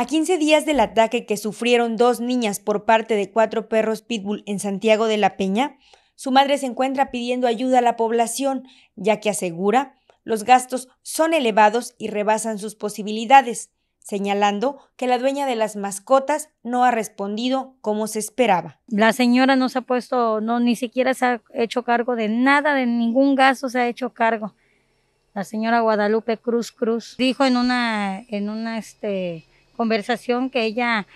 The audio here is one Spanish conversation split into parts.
A 15 días del ataque que sufrieron dos niñas por parte de cuatro perros pitbull en Santiago de la Peña, su madre se encuentra pidiendo ayuda a la población, ya que asegura los gastos son elevados y rebasan sus posibilidades, señalando que la dueña de las mascotas no ha respondido como se esperaba. La señora no se ha puesto, no, ni siquiera se ha hecho cargo de nada, de ningún gasto se ha hecho cargo. La señora Guadalupe Cruz Cruz dijo en una, en una, este, conversación que ella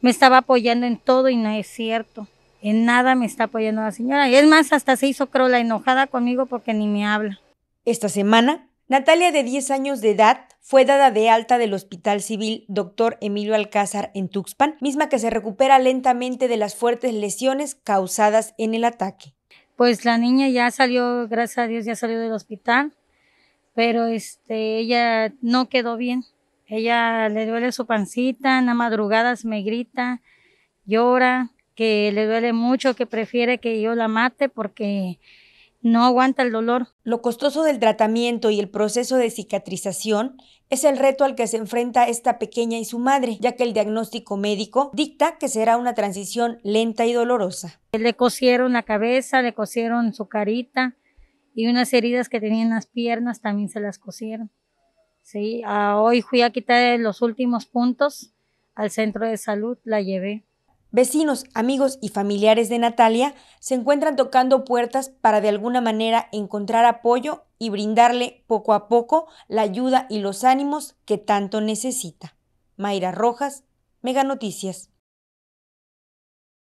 me estaba apoyando en todo y no es cierto. En nada me está apoyando la señora. Y es más, hasta se hizo, creo, la enojada conmigo porque ni me habla. Esta semana, Natalia, de 10 años de edad, fue dada de alta del Hospital Civil Dr. Emilio Alcázar en Tuxpan, misma que se recupera lentamente de las fuertes lesiones causadas en el ataque. Pues la niña ya salió, gracias a Dios, ya salió del hospital, pero este, ella no quedó bien. Ella le duele su pancita, en las madrugadas me grita, llora, que le duele mucho, que prefiere que yo la mate porque no aguanta el dolor. Lo costoso del tratamiento y el proceso de cicatrización es el reto al que se enfrenta esta pequeña y su madre, ya que el diagnóstico médico dicta que será una transición lenta y dolorosa. Le cosieron la cabeza, le cosieron su carita y unas heridas que tenía en las piernas también se las cosieron. Sí, ah, hoy fui a quitar los últimos puntos al centro de salud, la llevé. Vecinos, amigos y familiares de Natalia se encuentran tocando puertas para de alguna manera encontrar apoyo y brindarle poco a poco la ayuda y los ánimos que tanto necesita. Mayra Rojas, Mega Noticias.